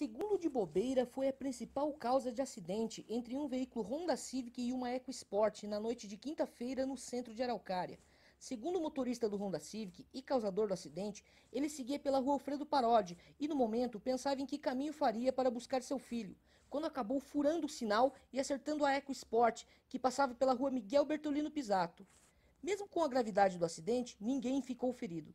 Segundo de bobeira, foi a principal causa de acidente entre um veículo Honda Civic e uma EcoSport na noite de quinta-feira no centro de Araucária. Segundo o motorista do Honda Civic e causador do acidente, ele seguia pela rua Alfredo Parodi e, no momento, pensava em que caminho faria para buscar seu filho, quando acabou furando o sinal e acertando a EcoSport, que passava pela rua Miguel Bertolino Pisato. Mesmo com a gravidade do acidente, ninguém ficou ferido.